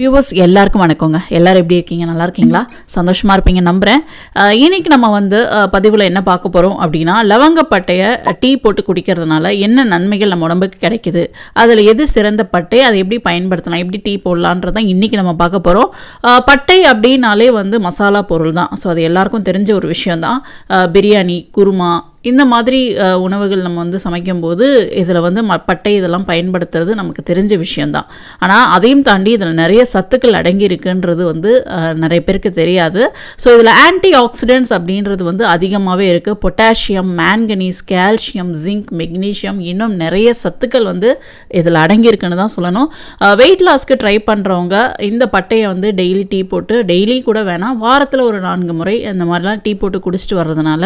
viewers எல்லாருக்கும் வணக்கங்க எல்லோரும் எப்படி இருக்கீங்க நல்லா இருக்கீங்களா சந்தோஷமாக இருப்பீங்க நம்புகிறேன் இன்றைக்கி நம்ம வந்து பதிவில் என்ன பார்க்க போகிறோம் அப்படின்னா லவங்கப்பட்டையை டீ போட்டு குடிக்கிறதுனால என்ன நன்மைகள் நம்ம உடம்புக்கு கிடைக்கிது அதில் எது சிறந்த பட்டை அதை எப்படி பயன்படுத்தலாம் எப்படி டீ போடலான்றதான் இன்றைக்கி நம்ம பார்க்க போகிறோம் பட்டை அப்படின்னாலே வந்து மசாலா பொருள் தான் ஸோ அது எல்லாருக்கும் தெரிஞ்ச ஒரு விஷயந்தான் பிரியாணி குருமா இந்த மாதிரி உணவுகள் நம்ம வந்து சமைக்கும்போது இதில் வந்து ம பட்டை இதெல்லாம் பயன்படுத்துறது நமக்கு தெரிஞ்ச விஷயந்தான் ஆனால் அதையும் தாண்டி இதில் நிறைய சத்துக்கள் அடங்கி இருக்குன்றது வந்து நிறைய பேருக்கு தெரியாது ஸோ இதில் ஆன்டி ஆக்சிடென்ட்ஸ் அப்படின்றது வந்து அதிகமாகவே இருக்குது potassium manganese calcium zinc magnesium இன்னும் நிறைய சத்துக்கள் வந்து இதில் அடங்கியிருக்குன்னு தான் சொல்லணும் வெயிட் லாஸ்க்கு ட்ரை பண்ணுறவங்க இந்த பட்டையை வந்து டெய்லி டீ போட்டு டெய்லி கூட வேணாம் வாரத்தில் ஒரு நான்கு முறை இந்த மாதிரிலாம் டீ போட்டு குடிச்சிட்டு வர்றதுனால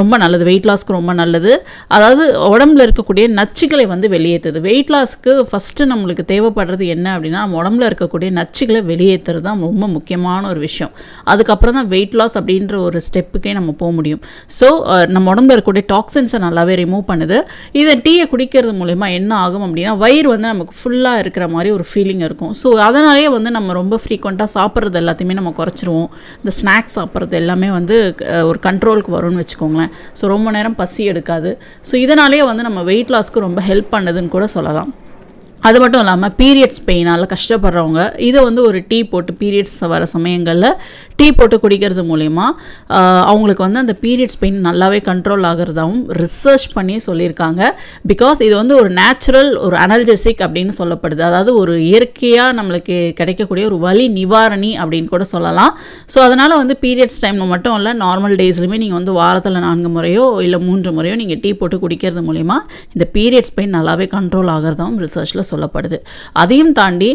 ரொம்ப ரொம்ப நல்லது வெயிட் லாஸ்க்கு ரொம்ப நல்லது அதாவது உடம்புல இருக்கக்கூடிய நச்சுக்களை வந்து வெளியேற்றுது வெயிட் லாஸ்க்கு ஃபஸ்ட்டு நம்மளுக்கு தேவைப்படுறது என்ன அப்படின்னா உடம்புல இருக்கக்கூடிய நச்சுக்களை வெளியேற்றுறது தான் ரொம்ப முக்கியமான ஒரு விஷயம் அதுக்கப்புறம் தான் வெயிட் லாஸ் அப்படின்ற ஒரு ஸ்டெப்புக்கே நம்ம போக முடியும் ஸோ நம்ம உடம்புல இருக்கக்கூடிய டாக்ஸின்ஸை நல்லாவே ரிமூவ் பண்ணுது இதை டீயை குடிக்கிறது மூலிமா என்ன ஆகும் அப்படின்னா வயிறு வந்து நமக்கு ஃபுல்லாக இருக்கிற மாதிரி ஒரு ஃபீலிங் இருக்கும் ஸோ அதனாலேயே வந்து நம்ம ரொம்ப ஃப்ரீக்வெண்ட்டாக சாப்பிட்றது எல்லாத்தையுமே நம்ம குறைச்சிருவோம் இந்த ஸ்நாக்ஸ் சாப்பிட்றது எல்லாமே வந்து ஒரு கண்ட்ரோலுக்கு வரும்னு வச்சுக்கோங்களேன் ஸோ ரொம்ப நேரம் பசி எடுக்காது ஸோ இதனாலேயே வந்து நம்ம வெயிட் லாஸ்க்கு ரொம்ப ஹெல்ப் பண்ணுதுன்னு கூட சொல்லலாம் அது மட்டும் இல்லாமல் பீரியட்ஸ் பெயினால் கஷ்டப்படுறவங்க இதை வந்து ஒரு டீ போட்டு பீரியட்ஸ் வர சமயங்களில் டீ போட்டு குடிக்கிறது மூலயமா அவங்களுக்கு வந்து அந்த பீரியட்ஸ் பெயின் நல்லாவே கண்ட்ரோல் ஆகிறதாகவும் ரிசர்ச் பண்ணி சொல்லியிருக்காங்க பிகாஸ் இது வந்து ஒரு நேச்சுரல் ஒரு அனல்ஜெசிக் அப்படின்னு சொல்லப்படுது அதாவது ஒரு இயற்கையாக நம்மளுக்கு கிடைக்கக்கூடிய ஒரு வலி நிவாரணி அப்படின்னு கூட சொல்லலாம் ஸோ அதனால் வந்து பீரியட்ஸ் டைமில் மட்டும் இல்லை நார்மல் டேஸ்லையுமே நீங்கள் வந்து வாரத்தில் நான்கு முறையோ இல்லை மூன்று முறையோ நீங்கள் டீ போட்டு குடிக்கிறது மூலிமா இந்த பீரியட்ஸ் பெயின் நல்லாவே கண்ட்ரோல் ஆகிறதாகவும் ரிசர்ச்சில் சொல்லப்படுது அதையும் தாண்டி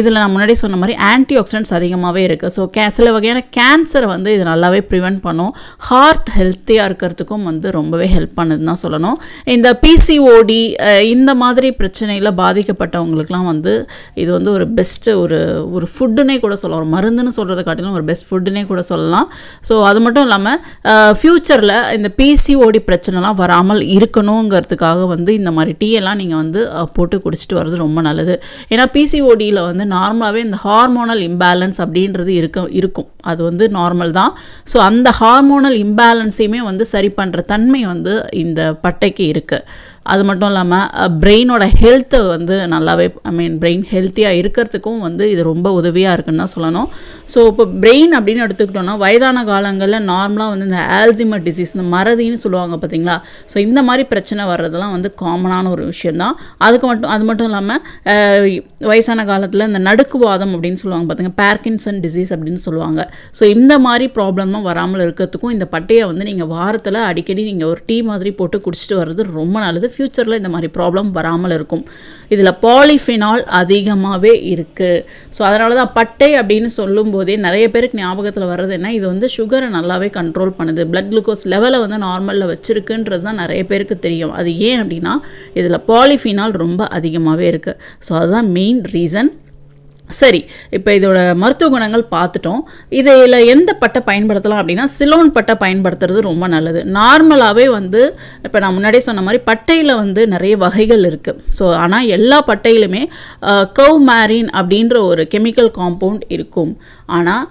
இதில் நான் முன்னாடி சொன்ன மாதிரி ஆன்டி ஆக்சிடென்ட்ஸ் அதிகமாகவே இருக்குது ஸோ கே சில வகையான கேன்சரை வந்து இது நல்லாவே ப்ரிவெண்ட் பண்ணும் ஹார்ட் ஹெல்த்தியாக இருக்கிறதுக்கும் வந்து ரொம்பவே ஹெல்ப் பண்ணுதுன்னு தான் சொல்லணும் இந்த பிசிஓடி இந்த மாதிரி பிரச்சனையில் பாதிக்கப்பட்டவங்களுக்குலாம் வந்து இது வந்து ஒரு பெஸ்ட்டு ஒரு ஒரு ஃபுட்டுன்னே கூட சொல்லலாம் ஒரு மருந்துன்னு சொல்கிறத காட்டிலும் ஒரு பெஸ்ட் ஃபுட்டுன்னே கூட சொல்லலாம் ஸோ அது மட்டும் இல்லாமல் ஃப்யூச்சரில் இந்த பிசிஓடி பிரச்சனைலாம் வராமல் இருக்கணுங்கிறதுக்காக வந்து இந்த மாதிரி டீ எல்லாம் நீங்கள் வந்து போட்டு குடிச்சிட்டு வர போகிறது ரொம்ப நல்லது ஏன்னா பிசிஓடியில் வந்து நார்மலாகவே இந்த ஹார்மோனல் இம்பேலன்ஸ் அப்படின்றது இருக்க இருக்கும் அது வந்து நார்மல் தான் ஸோ அந்த ஹார்மோனல் இம்பேலன்ஸையுமே வந்து சரி பண்ணுற தன்மை வந்து இந்த பட்டைக்கு இருக்குது அது மட்டும் இல்லாமல் பிரெயினோட ஹெல்த்தை வந்து நல்லாவே ஐ மீன் பிரெயின் ஹெல்த்தியாக இருக்கிறதுக்கும் வந்து இது ரொம்ப உதவியாக இருக்குன்னு தான் சொல்லணும் ஸோ இப்போ பிரெயின் அப்படின்னு எடுத்துக்கிட்டோன்னா வயதான காலங்களில் நார்மலாக வந்து இந்த ஆல்சிமர் டிசீஸ் இந்த மறதின்னு சொல்லுவாங்க பார்த்தீங்களா ஸோ இந்த மாதிரி பிரச்சனை வர்றதெல்லாம் வந்து காமனான ஒரு விஷயந்தான் அதுக்கு மட்டும் அது மட்டும் இல்லாமல் வயசான காலத்தில் இந்த நடுக்குவாதம் அப்படின்னு சொல்லுவாங்க பார்த்துங்க பேர்கின்சன் டிசீஸ் அப்படின்னு சொல்லுவாங்க ஸோ இந்த மாதிரி ப்ராப்ளம்லாம் வராமல் இருக்கிறதுக்கும் இந்த பட்டையை வந்து நீங்கள் வாரத்தில் அடிக்கடி நீங்கள் ஒரு டீ மாதிரி போட்டு குடிச்சிட்டு வர்றது ரொம்ப நல்லது ஃப்யூச்சரில் இந்த மாதிரி ப்ராப்ளம் வராமல் இருக்கும் இதில் பாலிஃபினால் அதிகமாகவே இருக்குது ஸோ அதனால தான் பட்டை அப்படின்னு சொல்லும் போதே நிறைய பேருக்கு ஞாபகத்தில் வர்றது என்ன இது வந்து சுகரை நல்லாவே கண்ட்ரோல் பண்ணுது பிளட் குளுக்கோஸ் லெவலை வந்து நார்மலில் வச்சுருக்குன்றது தான் நிறைய பேருக்கு தெரியும் அது ஏன் அப்படின்னா இதில் பாலிஃபினால் ரொம்ப அதிகமாகவே இருக்குது ஸோ அதுதான் மெயின் ரீசன் சரி இப்போ இதோட மருத்துவ குணங்கள் பார்த்துட்டோம் இதில் எந்த பட்டை பயன்படுத்தலாம் அப்படின்னா சிலோன் பட்டை பயன்படுத்துறது ரொம்ப நல்லது நார்மலாகவே வந்து இப்போ நான் முன்னாடியே சொன்ன மாதிரி பட்டையில் வந்து நிறைய வகைகள் இருக்குது ஸோ ஆனால் எல்லா பட்டையிலுமே கவ் மேரின் அப்படின்ற ஒரு கெமிக்கல் காம்பவுண்ட் இருக்கும் ஆனால்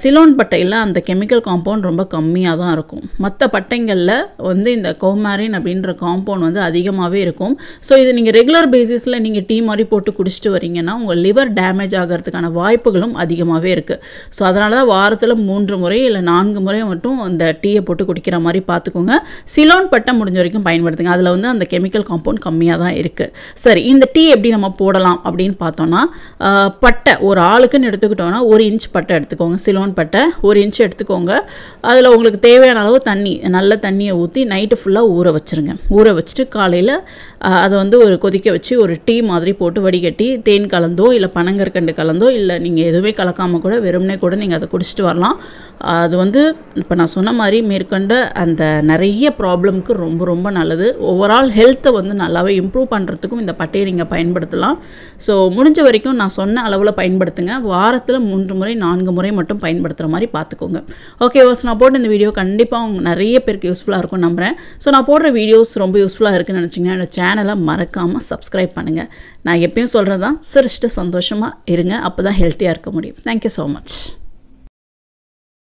சிலோன் பட்டையில் அந்த கெமிக்கல் காம்பவுண்ட் ரொம்ப கம்மியாக தான் இருக்கும் மற்ற பட்டைங்களில் வந்து இந்த கோமாரின் அப்படின்ற காம்பவுண்ட் வந்து அதிகமாகவே இருக்கும் ஸோ இது நீங்கள் ரெகுலர் பேசிஸில் நீங்கள் டீ மாதிரி போட்டு குடிச்சிட்டு வரீங்கன்னா உங்கள் லிவர் டேமேஜ் ஆகிறதுக்கான வாய்ப்புகளும் அதிகமாகவே இருக்குது ஸோ அதனால தான் வாரத்தில் மூன்று முறை இல்லை நான்கு முறை மட்டும் அந்த டீயை போட்டு குடிக்கிற மாதிரி பார்த்துக்கோங்க சிலோன் பட்டை முடிஞ்ச வரைக்கும் பயன்படுத்துங்க அதில் வந்து அந்த கெமிக்கல் காம்பவுண்ட் கம்மியாக தான் இருக்குது சரி இந்த டீ எப்படி நம்ம போடலாம் அப்படின்னு பார்த்தோன்னா பட்டை ஒரு ஆளுக்குன்னு எடுத்துக்கிட்டோன்னா ஒரு இன்ச் பட்டை எடுத்துக்கோங்க சிலோன் பட்டை ஒரு இன்ச் எடுத்துக்கோங்க அதில் உங்களுக்கு தேவையான அளவு தண்ணி நல்ல தண்ணியை ஊற்றி நைட்டு ஃபுல்லாக ஊற வச்சுருங்க ஊற வச்சுட்டு காலையில் அதை வந்து ஒரு கொதிக்க வச்சு ஒரு டீ மாதிரி போட்டு வடிகட்டி தேன் கலந்தோ இல்லை பனங்கற்கண்டு கலந்தோ இல்லை நீங்கள் எதுவுமே கலக்காமல் கூட வெறும்னே கூட நீங்கள் அதை குடிச்சிட்டு வரலாம் அது வந்து இப்போ நான் சொன்ன மாதிரி மேற்கொண்ட அந்த நிறைய ப்ராப்ளம்க்கு ரொம்ப ரொம்ப நல்லது ஓவரால் ஹெல்த்தை வந்து நல்லாவே இம்ப்ரூவ் பண்ணுறதுக்கும் இந்த பட்டையை நீங்கள் பயன்படுத்தலாம் ஸோ முடிஞ்ச வரைக்கும் நான் சொன்ன அளவில் பயன்படுத்துங்க வாரத்தில் மூன்று முறை நான்கு முறை மட்டும் பயன்படுத்துகிற மாதிரி பார்த்துக்கோங்க ஓகே ஓஸ் நான் போட்டு இந்த வீடியோ கண்டிப்பாக அவங்க நிறைய பேருக்கு யூஸ்ஃபுல்லாக இருக்கும் நம்புகிறேன் ஸோ நான் போடுற வீடியோஸ் ரொம்ப யூஸ்ஃபுல்லாக இருக்குன்னு நினச்சிங்கன்னா என்னோடய சேனலை மறக்காமல் சப்ஸ்கிரைப் பண்ணுங்கள் நான் எப்பயும் சொல்கிறது தான் சிரிச்சிட்டு சந்தோஷமாக இருங்க அப்போ தான் ஹெல்த்தியாக இருக்க முடியும் தேங்க்யூ ஸோ மச்